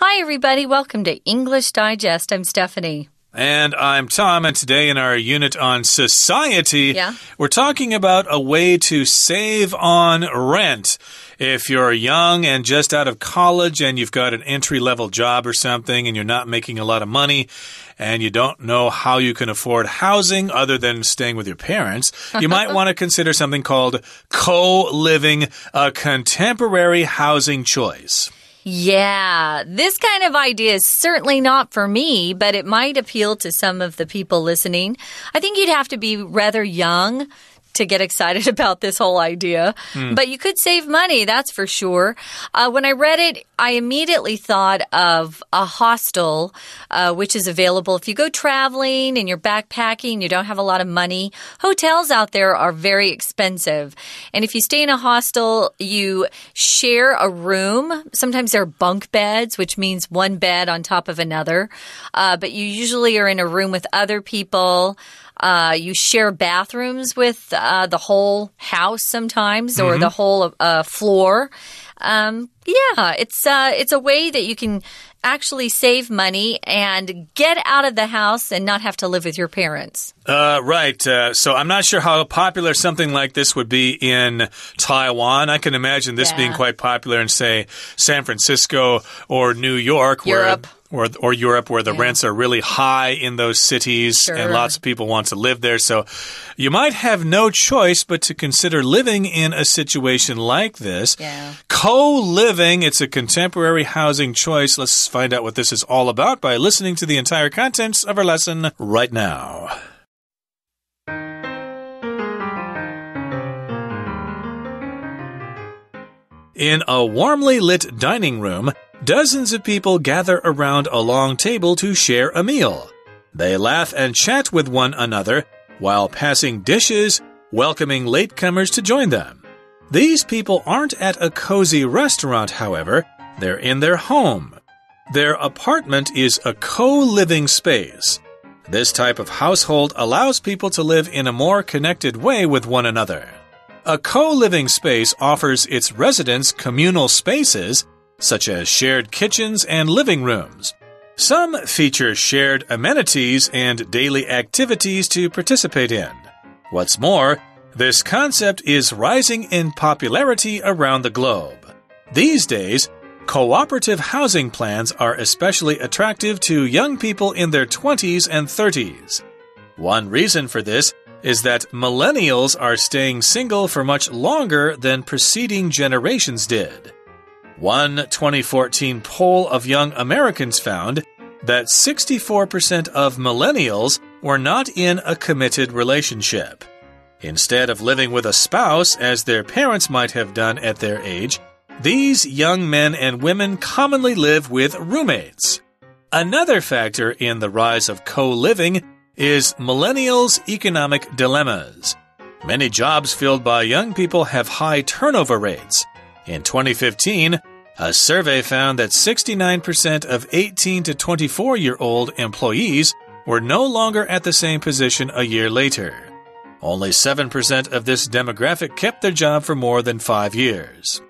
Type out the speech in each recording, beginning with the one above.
Hi, everybody. Welcome to English Digest. I'm Stephanie. And I'm Tom, and today in our unit on society, yeah. we're talking about a way to save on rent. If you're young and just out of college and you've got an entry level job or something and you're not making a lot of money and you don't know how you can afford housing other than staying with your parents, you might want to consider something called co living, a contemporary housing choice. Yeah, this kind of idea is certainly not for me, but it might appeal to some of the people listening. I think you'd have to be rather young to get excited about this whole idea. Mm. But you could save money, that's for sure. Uh, when I read it, I immediately thought of a hostel, uh, which is available if you go traveling and you're backpacking, you don't have a lot of money. Hotels out there are very expensive. And if you stay in a hostel, you share a room. Sometimes there are bunk beds, which means one bed on top of another. Uh, but you usually are in a room with other people. Uh, you share bathrooms with uh, the whole house sometimes or mm -hmm. the whole uh, floor. Um, yeah, it's uh, it's a way that you can actually save money and get out of the house and not have to live with your parents. Uh, right. Uh, so I'm not sure how popular something like this would be in Taiwan. I can imagine this yeah. being quite popular in, say, San Francisco or New York, Europe. where or, or Europe where the yeah. rents are really high in those cities sure. and lots of people want to live there. So you might have no choice but to consider living in a situation like this. Yeah. Co living, it's a contemporary housing choice. Let's find out what this is all about by listening to the entire contents of our lesson right now. In a warmly lit dining room, dozens of people gather around a long table to share a meal. They laugh and chat with one another while passing dishes, welcoming latecomers to join them. These people aren't at a cozy restaurant, however, they're in their home. Their apartment is a co living space. This type of household allows people to live in a more connected way with one another. A co living space offers its residents communal spaces, such as shared kitchens and living rooms. Some feature shared amenities and daily activities to participate in. What's more, this concept is rising in popularity around the globe. These days, cooperative housing plans are especially attractive to young people in their 20s and 30s. One reason for this is that millennials are staying single for much longer than preceding generations did. One 2014 poll of young Americans found that 64% of millennials were not in a committed relationship. Instead of living with a spouse, as their parents might have done at their age, these young men and women commonly live with roommates. Another factor in the rise of co living is millennials' economic dilemmas. Many jobs filled by young people have high turnover rates. In 2015, a survey found that 69% of 18 to 24 year old employees were no longer at the same position a year later. Only 7% of this demographic kept their job for more than five years.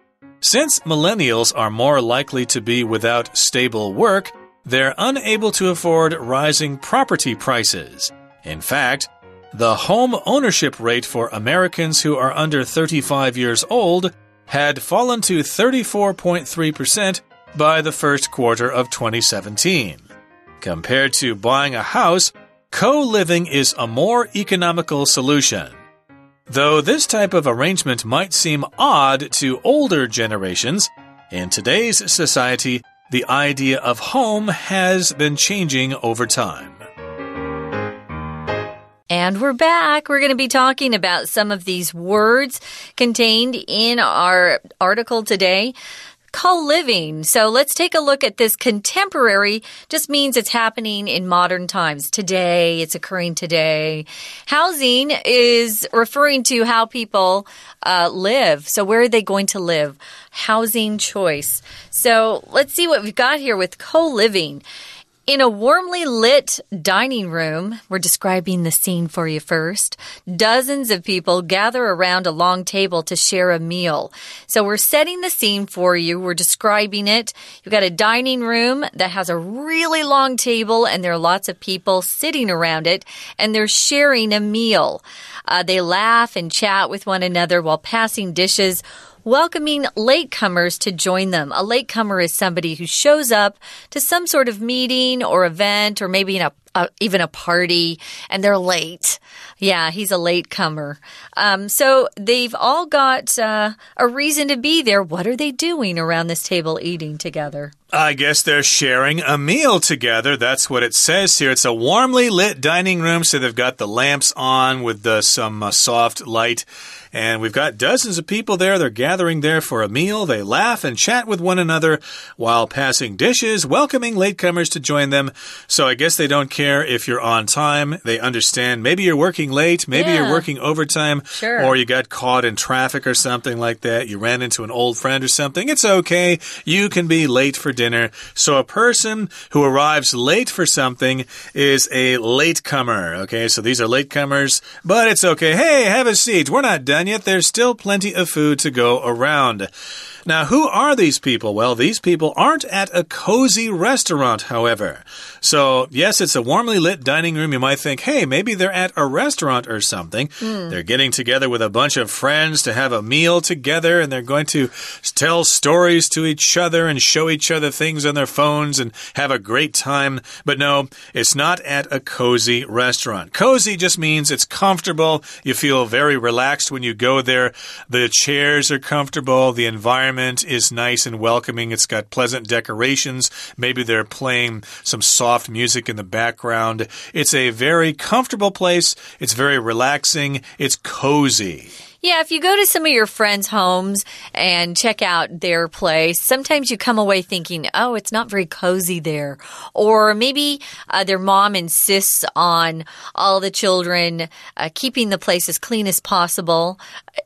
Since millennials are more likely to be without stable work, they're unable to afford rising property prices. In fact, the home ownership rate for Americans who are under 35 years old had fallen to 34.3% by the first quarter of 2017. Compared to buying a house, Co living is a more economical solution. Though this type of arrangement might seem odd to older generations, in today's society, the idea of home has been changing over time. And we're back. We're going to be talking about some of these words contained in our article today co-living. So let's take a look at this contemporary just means it's happening in modern times. Today, it's occurring today. Housing is referring to how people uh, live. So where are they going to live? Housing choice. So let's see what we've got here with co-living. In a warmly lit dining room, we're describing the scene for you first. Dozens of people gather around a long table to share a meal. So we're setting the scene for you. We're describing it. You've got a dining room that has a really long table and there are lots of people sitting around it and they're sharing a meal. Uh, they laugh and chat with one another while passing dishes welcoming latecomers to join them. A latecomer is somebody who shows up to some sort of meeting or event or maybe a, a, even a party and they're late. Yeah, he's a latecomer. Um, so they've all got uh, a reason to be there. What are they doing around this table eating together? I guess they're sharing a meal together. That's what it says here. It's a warmly lit dining room, so they've got the lamps on with the, some uh, soft light. And we've got dozens of people there. They're gathering there for a meal. They laugh and chat with one another while passing dishes, welcoming latecomers to join them. So I guess they don't care if you're on time. They understand maybe you're working late, maybe yeah. you're working overtime, sure. or you got caught in traffic or something like that. You ran into an old friend or something. It's okay. You can be late for dinner. So a person who arrives late for something is a latecomer. Okay, so these are latecomers, but it's okay. Hey, have a seat. We're not done yet. There's still plenty of food to go around. Now, who are these people? Well, these people aren't at a cozy restaurant, however. So, yes, it's a warmly lit dining room. You might think, hey, maybe they're at a restaurant or something. Mm. They're getting together with a bunch of friends to have a meal together and they're going to tell stories to each other and show each other things on their phones and have a great time. But no, it's not at a cozy restaurant. Cozy just means it's comfortable. You feel very relaxed when you go there. The chairs are comfortable. The environment is nice and welcoming. It's got pleasant decorations. Maybe they're playing some soft soft music in the background. It's a very comfortable place. It's very relaxing. It's cozy. Yeah, if you go to some of your friends' homes and check out their place, sometimes you come away thinking, oh, it's not very cozy there. Or maybe uh, their mom insists on all the children uh, keeping the place as clean as possible.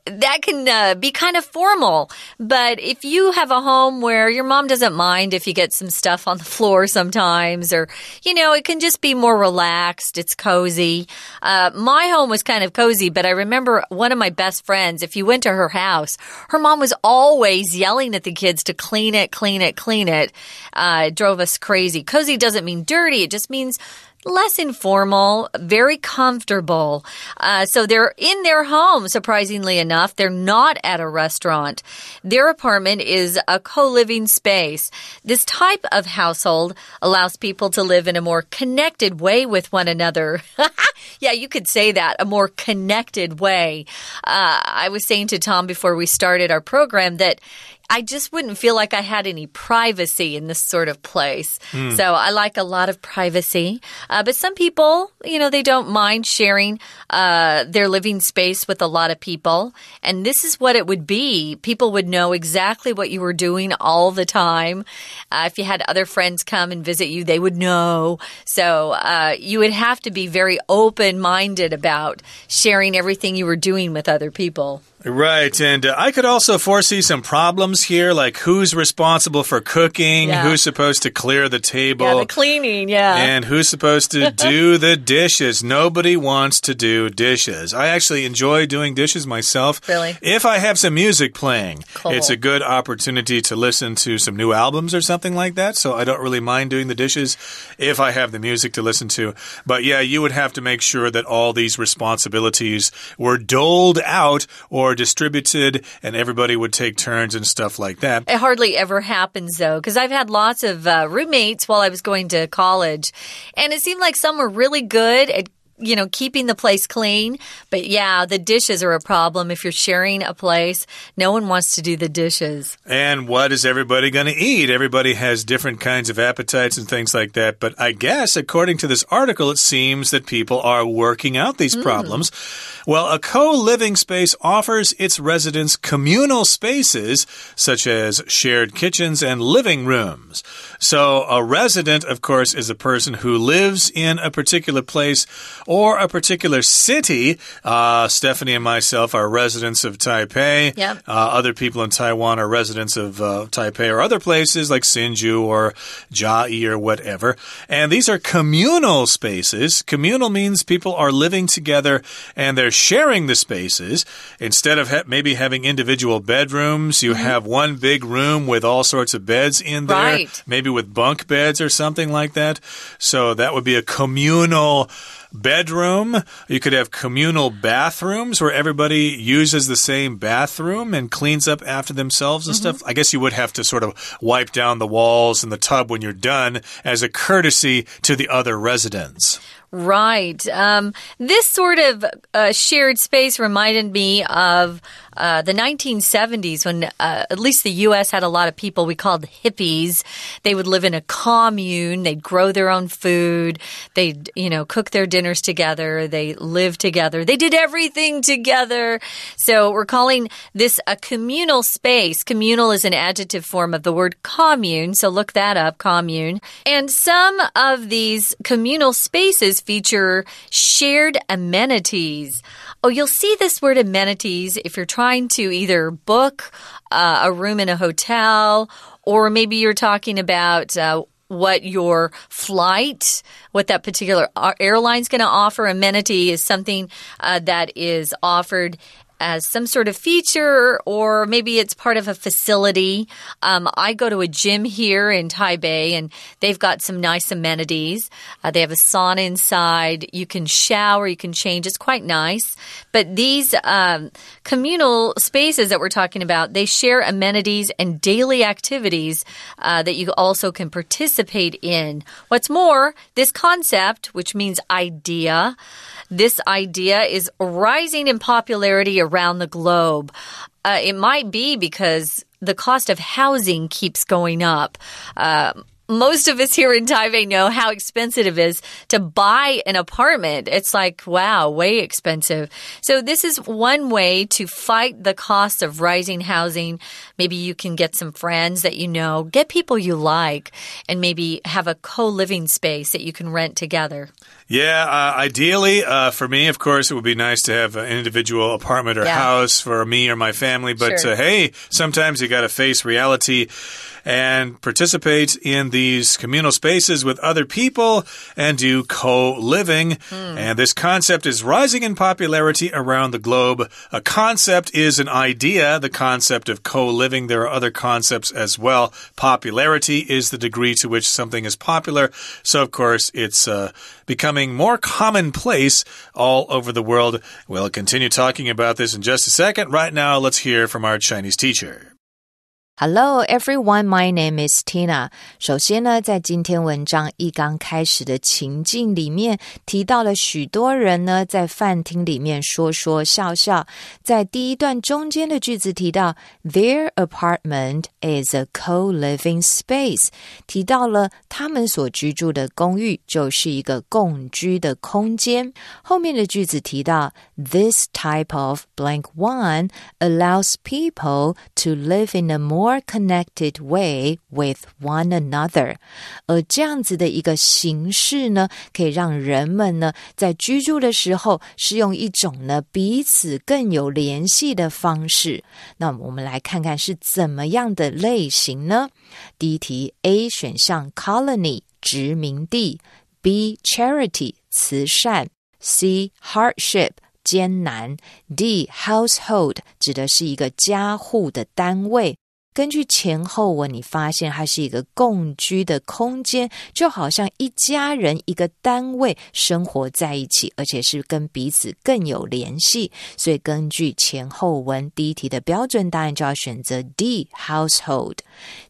That can uh, be kind of formal. But if you have a home where your mom doesn't mind if you get some stuff on the floor sometimes, or, you know, it can just be more relaxed, it's cozy. Uh, my home was kind of cozy, but I remember one of my best friends friends, if you went to her house, her mom was always yelling at the kids to clean it, clean it, clean it. Uh, it drove us crazy. Cozy doesn't mean dirty. It just means less informal, very comfortable. Uh, so they're in their home, surprisingly enough. They're not at a restaurant. Their apartment is a co living space. This type of household allows people to live in a more connected way with one another. yeah, you could say that a more connected way. Uh, I was saying to Tom before we started our program that I just wouldn't feel like I had any privacy in this sort of place. Mm. So I like a lot of privacy. Uh, but some people, you know, they don't mind sharing uh, their living space with a lot of people. And this is what it would be. People would know exactly what you were doing all the time. Uh, if you had other friends come and visit you, they would know. So uh, you would have to be very open minded about sharing everything you were doing with other people. Right. And uh, I could also foresee some problems here, like who's responsible for cooking, yeah. who's supposed to clear the table, yeah, the cleaning, yeah. And who's supposed to do the dishes. Nobody wants to do dishes. I actually enjoy doing dishes myself. Really? If I have some music playing, cool. it's a good opportunity to listen to some new albums or something like that. So I don't really mind doing the dishes if I have the music to listen to. But yeah, you would have to make sure that all these responsibilities were doled out or distributed and everybody would take turns and stuff like that. It hardly ever happens though, because I've had lots of uh, roommates while I was going to college, and it seemed like some were really good at you know, keeping the place clean. But yeah, the dishes are a problem if you're sharing a place. No one wants to do the dishes. And what is everybody going to eat? Everybody has different kinds of appetites and things like that. But I guess, according to this article, it seems that people are working out these mm. problems. Well, a co living space offers its residents communal spaces such as shared kitchens and living rooms. So, a resident, of course, is a person who lives in a particular place or a particular city. Uh, Stephanie and myself are residents of Taipei. Yep. Uh, other people in Taiwan are residents of uh, Taipei or other places like Sinju or Jai or whatever. And these are communal spaces. Communal means people are living together and they're sharing the spaces. Instead of ha maybe having individual bedrooms, you mm -hmm. have one big room with all sorts of beds in there, right. maybe with bunk beds or something like that. So that would be a communal bedroom. You could have communal bathrooms where everybody uses the same bathroom and cleans up after themselves and mm -hmm. stuff. I guess you would have to sort of wipe down the walls and the tub when you're done as a courtesy to the other residents. Right. Um, this sort of uh, shared space reminded me of uh, the 1970s, when uh, at least the U.S. had a lot of people we called hippies. They would live in a commune. They'd grow their own food. They'd, you know, cook their dinners together. They lived together. They did everything together. So we're calling this a communal space. Communal is an adjective form of the word commune. So look that up, commune. And some of these communal spaces feature shared amenities. Oh, you'll see this word amenities if you're trying to either book uh, a room in a hotel or maybe you're talking about uh, what your flight, what that particular airline's going to offer. Amenity is something uh, that is offered as some sort of feature, or maybe it's part of a facility. Um, I go to a gym here in Taipei, and they've got some nice amenities. Uh, they have a sauna inside. You can shower, you can change. It's quite nice. But these um, communal spaces that we're talking about, they share amenities and daily activities uh, that you also can participate in. What's more, this concept, which means idea, this idea is rising in popularity around the globe. Uh, it might be because the cost of housing keeps going up. Uh, most of us here in Taipei know how expensive it is to buy an apartment. It's like, wow, way expensive. So this is one way to fight the cost of rising housing. Maybe you can get some friends that you know, get people you like, and maybe have a co-living space that you can rent together. Yeah, uh, ideally, uh, for me, of course, it would be nice to have an individual apartment or yeah. house for me or my family. But sure. uh, hey, sometimes you got to face reality and participate in these communal spaces with other people and do co living. Hmm. And this concept is rising in popularity around the globe. A concept is an idea, the concept of co living. There are other concepts as well. Popularity is the degree to which something is popular. So, of course, it's uh, becoming more commonplace all over the world. We'll continue talking about this in just a second. Right now, let's hear from our Chinese teacher. Hello everyone, my name is Tina。首先呢，在今天文章一刚开始的情境里面，提到了许多人呢在饭厅里面说说笑笑。在第一段中间的句子提到，Their apartment is a co-living space，提到了他们所居住的公寓就是一个共居的空间。后面的句子提到，This type of blank one allows people to live in a more Connected way with one another，而这样子的一个形式呢，可以让人们呢在居住的时候是用一种呢彼此更有联系的方式。那我们来看看是怎么样的类型呢？第一题，A 选项，colony 殖民地；B charity 慈善；C hardship 艰难；D household 指的是一个家户的单位。根据前后文，你发现它是一个共居的空间，就好像一家人一个单位生活在一起，而且是跟彼此更有联系。所以，根据前后文第一题的标准，答案就要选择 D household。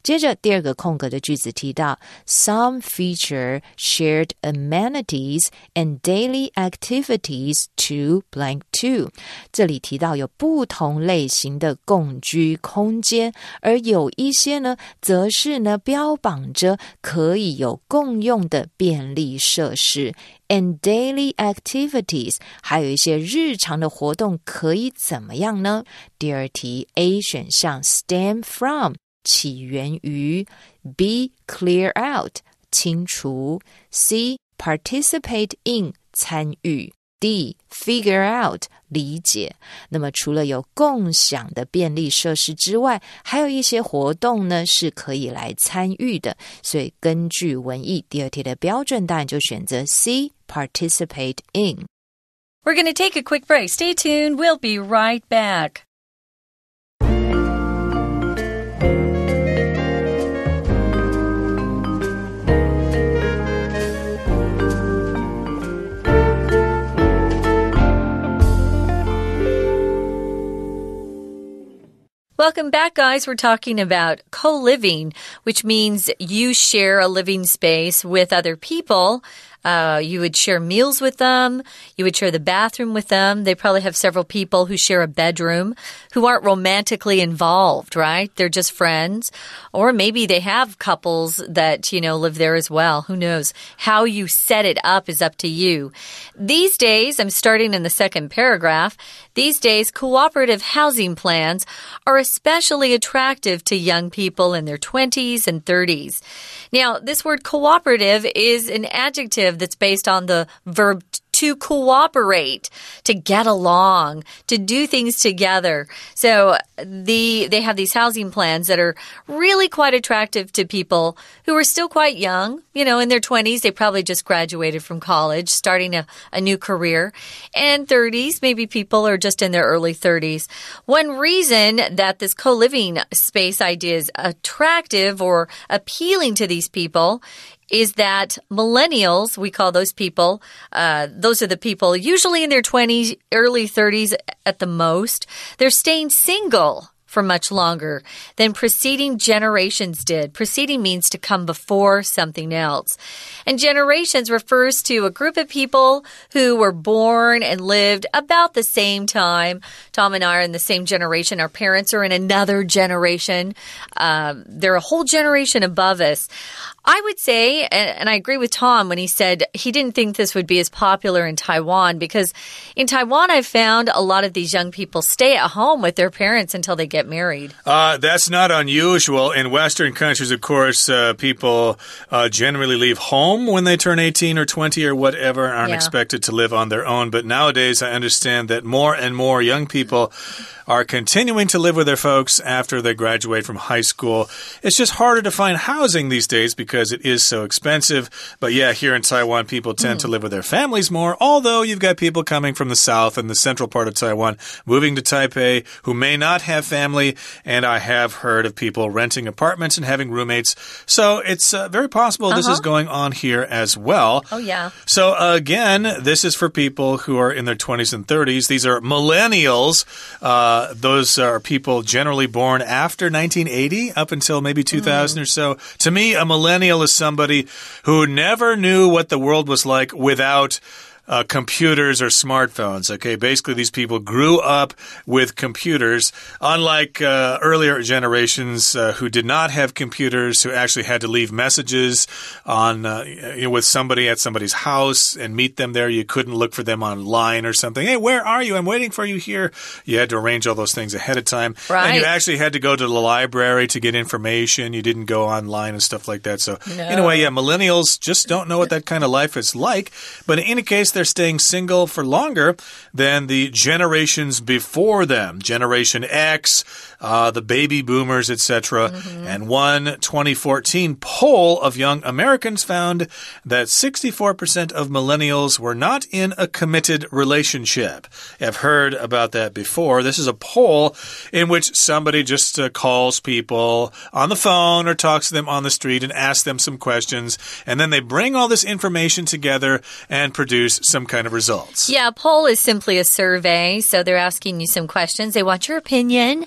接着第二个空格的句子提到，some feature shared amenities and daily activities to blank two。这里提到有不同类型的共居空间，而有一些呢，则是呢标榜着可以有共用的便利设施。And daily activities，还有一些日常的活动可以怎么样呢？第二题 A 选项 stem from。起源于起源于；B. clear out 清除；C. participate in 参与。D figure out 理解。那么除了有共享的便利设施之外，还有一些活动呢是可以来参与的。所以根据文意第二题的标准，答案就选择 C participate in。We're going to take a quick break. Stay tuned. We'll be right back. Welcome back, guys. We're talking about co living, which means you share a living space with other people. Uh, you would share meals with them. You would share the bathroom with them. They probably have several people who share a bedroom who aren't romantically involved, right? They're just friends. Or maybe they have couples that, you know, live there as well. Who knows? How you set it up is up to you. These days, I'm starting in the second paragraph. These days, cooperative housing plans are especially attractive to young people in their 20s and 30s. Now, this word cooperative is an adjective adjective that's based on the verb to cooperate, to get along, to do things together. So the they have these housing plans that are really quite attractive to people who are still quite young, you know, in their 20s, they probably just graduated from college, starting a, a new career, and 30s, maybe people are just in their early 30s. One reason that this co-living space idea is attractive or appealing to these people is that millennials, we call those people, uh, those are the people usually in their 20s, early 30s at the most, they're staying single for much longer than preceding generations did. Preceding means to come before something else. And generations refers to a group of people who were born and lived about the same time. Tom and I are in the same generation. Our parents are in another generation. Uh, they're a whole generation above us. I would say, and I agree with Tom when he said he didn't think this would be as popular in Taiwan because in Taiwan, I've found a lot of these young people stay at home with their parents until they get get married. Uh, that's not unusual. In Western countries, of course, uh, people uh, generally leave home when they turn 18 or 20 or whatever and aren't yeah. expected to live on their own. But nowadays, I understand that more and more young people are continuing to live with their folks after they graduate from high school. It's just harder to find housing these days because it is so expensive. But yeah, here in Taiwan, people tend mm. to hmm. live with their families more, although you've got people coming from the south and the central part of Taiwan moving to Taipei who may not have family family, and I have heard of people renting apartments and having roommates. So it's uh, very possible uh -huh. this is uh-huh. going on here as well. Oh, yeah. So again, this is for people who are in their 20s and 30s. These are millennials. Uh, those are people generally born after 1980 up until maybe 2000 mm. or so. To me, a millennial is somebody who never knew what the world was like without uh, computers or smartphones. Okay, basically, these people grew up with computers, unlike uh, earlier generations uh, who did not have computers, who actually had to leave messages on uh, you know, with somebody at somebody's house and meet them there. You couldn't look for them online or something. Hey, where are you? I'm waiting for you here. You had to arrange all those things ahead of time, right. and you actually had to go to the library to get information. You didn't go online and stuff like that. So, no. anyway, yeah, millennials just don't know what that kind of life is like. But in any case, they're staying single for longer than the generations before them Generation X, uh, the baby boomers, etc. Mm -hmm. And one 2014 poll of young Americans found that 64% of millennials were not in a committed relationship. I've heard about that before. This is a poll in which somebody just uh, calls people on the phone or talks to them on the street and asks them some questions. And then they bring all this information together and produce some kind of results. Yeah, poll is simply a survey. So they're asking you some questions. They want your opinion.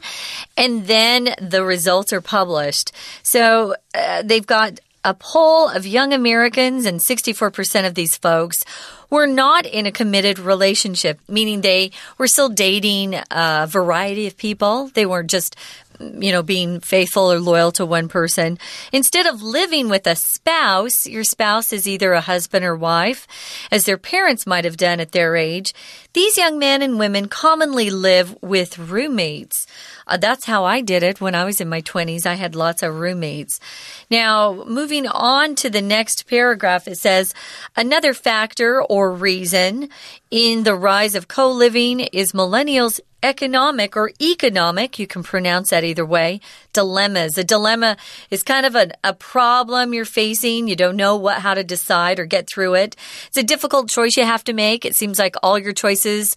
And then the results are published. So uh, they've got a poll of young Americans, and 64% of these folks were not in a committed relationship, meaning they were still dating a variety of people. They weren't just you know, being faithful or loyal to one person. Instead of living with a spouse, your spouse is either a husband or wife, as their parents might have done at their age. These young men and women commonly live with roommates. Uh, that's how I did it when I was in my 20s. I had lots of roommates. Now, moving on to the next paragraph, it says another factor or reason in the rise of co living is millennials' economic or economic, you can pronounce that either way, dilemmas. A dilemma is kind of a, a problem you're facing. You don't know what, how to decide or get through it. It's a difficult choice you have to make. It seems like all your choices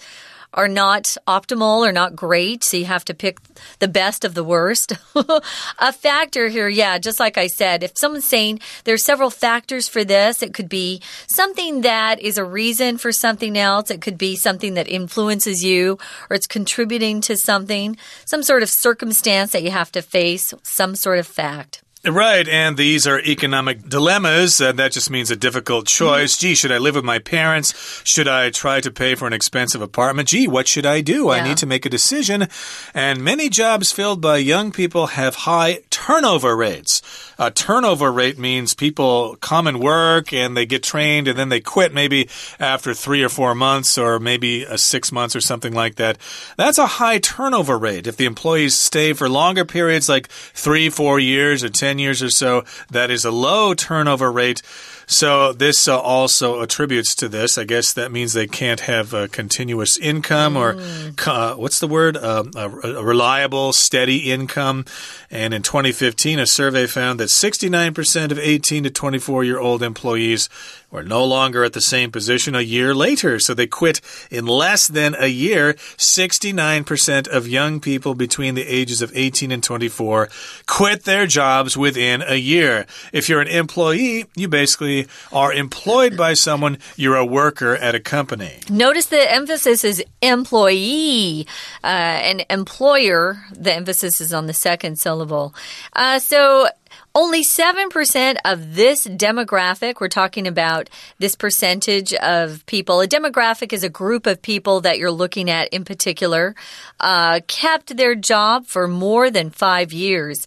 are not optimal or not great. So you have to pick the best of the worst. a factor here, yeah, just like I said, if someone's saying there's several factors for this, it could be something that is a reason for something else. It could be something that influences you or it's contributing to something, some sort of circumstance that you have to face, some sort of fact. Right, and these are economic dilemmas, and that just means a difficult choice. Mm-hmm. Gee, should I live with my parents? Should I try to pay for an expensive apartment? Gee, what should I do? Yeah. I need to make a decision. And many jobs filled by young people have high turnover rates uh, turnover rate means people come and work and they get trained and then they quit maybe after three or four months or maybe uh, six months or something like that. That's a high turnover rate. If the employees stay for longer periods, like three, four years or 10 years or so, that is a low turnover rate. So this uh, also attributes to this. I guess that means they can't have a continuous income or mm. uh, what's the word? Um, a reliable, steady income. And in 2015, a survey found that 69% of 18 to 24 year old employees were no longer at the same position a year later. So they quit in less than a year. 69% of young people between the ages of 18 and 24 quit their jobs within a year. If you're an employee, you basically are employed by someone, you're a worker at a company. Notice the emphasis is employee. Uh, an employer, the emphasis is on the second syllable. Uh, so only 7% of this demographic, we're talking about this percentage of people, a demographic is a group of people that you're looking at in particular, uh, kept their job for more than five years.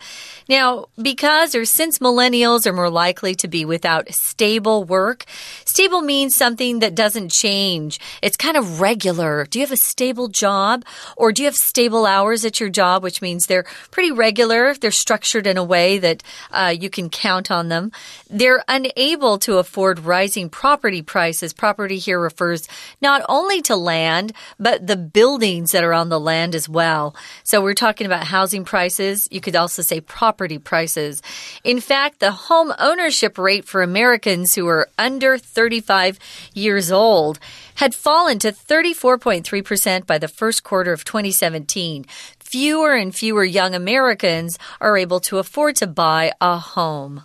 Now, because or since millennials are more likely to be without stable work, stable means something that doesn't change. It's kind of regular. Do you have a stable job or do you have stable hours at your job, which means they're pretty regular? They're structured in a way that uh, you can count on them. They're unable to afford rising property prices. Property here refers not only to land, but the buildings that are on the land as well. So we're talking about housing prices. You could also say property property prices. In fact, the home ownership rate for Americans who are under 35 years old had fallen to 34.3% by the first quarter of 2017 fewer and fewer young Americans are able to afford to buy a home.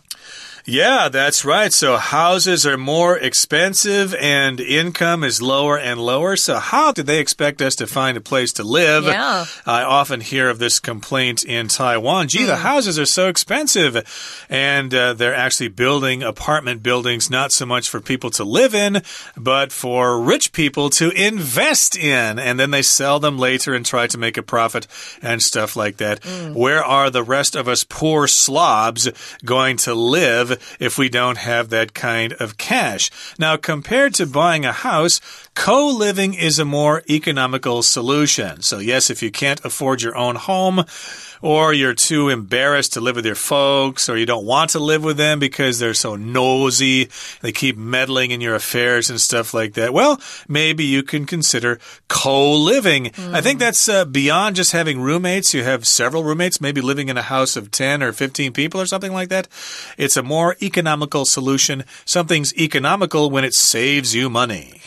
Yeah, that's right. So houses are more expensive and income is lower and lower. So, how do they expect us to find a place to live? Yeah. I often hear of this complaint in Taiwan. Gee, mm. the hmm. houses are so expensive. And uh, they're actually building apartment buildings, not so much for people to live in, but for rich people to invest in. And then they sell them later and try to make a profit and stuff like that. Mm. Where are the rest of us poor slobs going to live? if we don't have that kind of cash. Now, compared to buying a house, Co living is a more economical solution. So, yes, if you can't afford your own home, or you're too embarrassed to live with your folks, or you don't want to live with them because they're so nosy, they keep meddling in your affairs and stuff like that. Well, maybe you can consider co living. Mm. I think hmm. that's uh, beyond just having roommates. You have several roommates, maybe living in a house of 10 or 15 people or something like that. It's a more economical solution. Something's economical when it saves you money.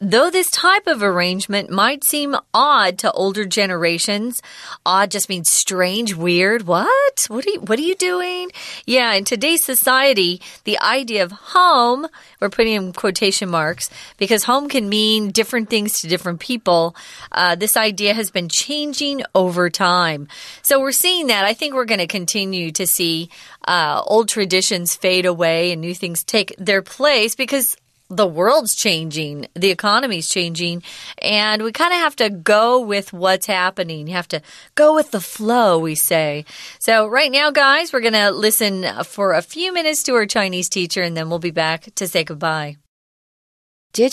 Though this type of arrangement might seem odd to older generations, odd just means strange, weird. What? What are you, what are you doing? Yeah, in today's society, the idea of home, we're putting in quotation marks because home can mean different things to different people. Uh, this idea has been changing over time. So we're seeing that. I think we're going to continue to see uh, old traditions fade away and new things take their place because the world's changing, the economy's changing, and we kind of have to go with what's happening. You have to go with the flow, we say. So, right now, guys, we're going to listen for a few minutes to our Chinese teacher, and then we'll be back to say goodbye. These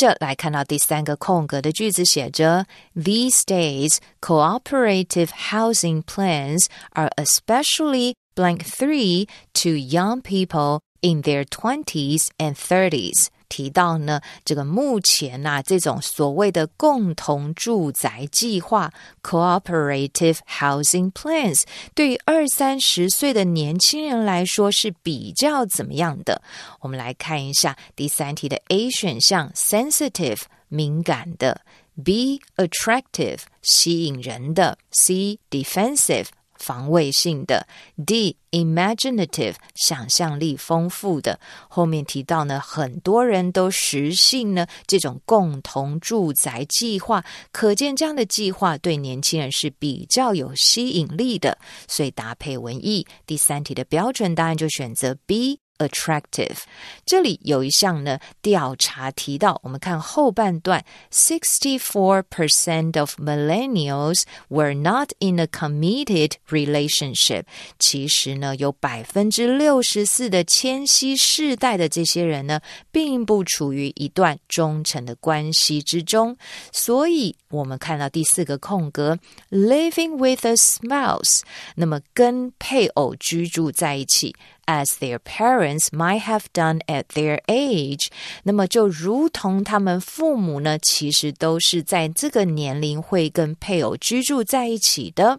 days, cooperative housing plans are especially blank three to young people in their twenties and thirties。提到呢，这个目前呐，这种所谓的共同住宅计划 （cooperative housing plans） 对于二三十岁的年轻人来说是比较怎么样的？我们来看一下第三题的 A 选项：sensitive（ 敏感的 ）；B attractive（ 吸引人的 ）；C defensive。防卫性的 d imaginative，想象力丰富的。后面提到呢，很多人都实行呢这种共同住宅计划，可见这样的计划对年轻人是比较有吸引力的。所以搭配文艺第三题的标准答案就选择 B。attractive，这里有一项呢调查提到，我们看后半段，sixty four percent of millennials were not in a committed relationship。其实呢，有百分之六十四的千禧世代的这些人呢，并不处于一段忠诚的关系之中。所以，我们看到第四个空格，living with a spouse，那么跟配偶居住在一起。as their parents might have done at their age。那么就如同他们父母呢，其实都是在这个年龄会跟配偶居住在一起的。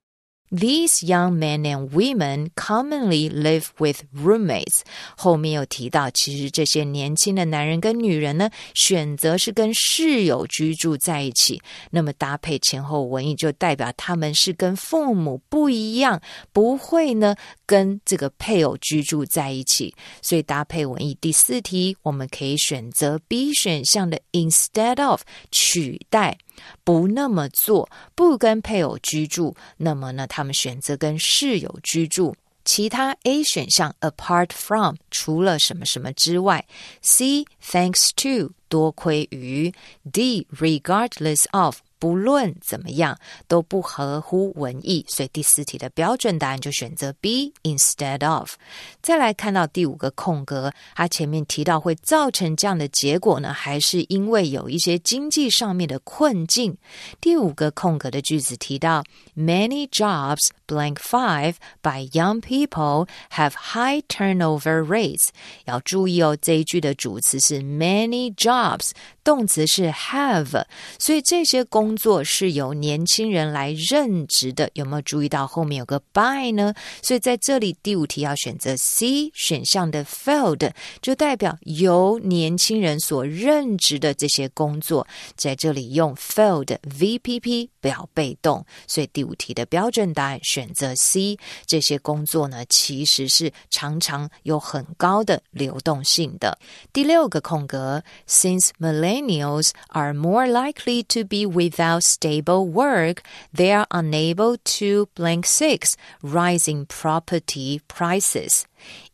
These young men and women commonly live with roommates。后面有提到，其实这些年轻的男人跟女人呢，选择是跟室友居住在一起。那么搭配前后文意，就代表他们是跟父母不一样，不会呢跟这个配偶居住在一起。所以搭配文意，第四题我们可以选择 B 选项的 instead of 取代。不那么做，不跟配偶居住，那么呢？他们选择跟室友居住。其他 A 选项，Apart from 除了什么什么之外；C thanks to 多亏于；D regardless of。不论怎么样都不合乎文意，所以第四题的标准答案就选择 B instead of。再来看到第五个空格，它前面提到会造成这样的结果呢，还是因为有一些经济上面的困境？第五个空格的句子提到，many jobs blank five by young people have high turnover rates。要注意哦，这一句的主词是 many jobs，动词是 have，所以这些工。工作是由年轻人来任职的，有没有注意到后面有个 by 呢？所以在这里第五题要选择 C 选项的 filled，就代表由年轻人所任职的这些工作，在这里用 filled VPP 不要被动，所以第五题的标准答案选择 C。这些工作呢，其实是常常有很高的流动性。的第六个空格，Since millennials are more likely to be without without stable work, they are unable to blank six rising property prices.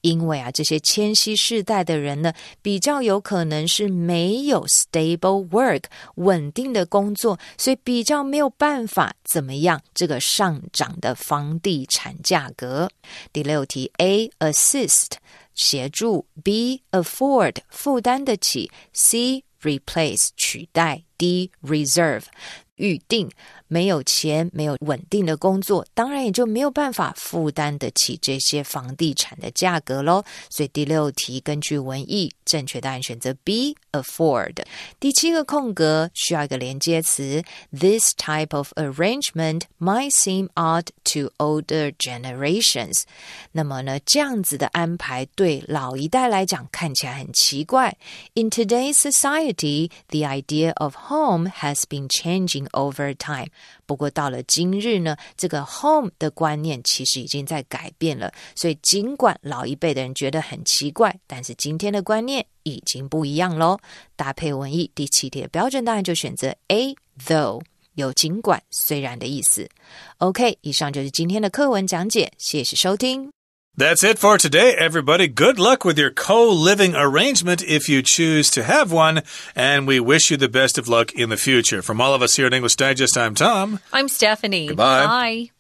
因为啊，这些迁徙世代的人呢，比较有可能是没有 stable work 稳定的工作，所以比较没有办法怎么样这个上涨的房地产价格。第六题，A assist 协助，B afford 负担得起，C replace D reserve 预定没有钱，没有稳定的工作，当然也就没有办法负担得起这些房地产的价格喽。所以第六题，根据文意，正确答案选择 B afford。第七个空格需要一个连接词。This type of arrangement might seem odd to older generations。那么呢，这样子的安排对老一代来讲看起来很奇怪。In today's society, the idea of home has been changing over time。不过到了今日呢，这个 home 的观念其实已经在改变了。所以尽管老一辈的人觉得很奇怪，但是今天的观念已经不一样喽。搭配文艺第七题的标准答案就选择 A though，有尽管虽然的意思。OK，以上就是今天的课文讲解，谢谢收听。That's it for today, everybody. Good luck with your co living arrangement if you choose to have one, and we wish you the best of luck in the future. From all of us here at English Digest, I'm Tom. I'm Stephanie. Goodbye. Bye.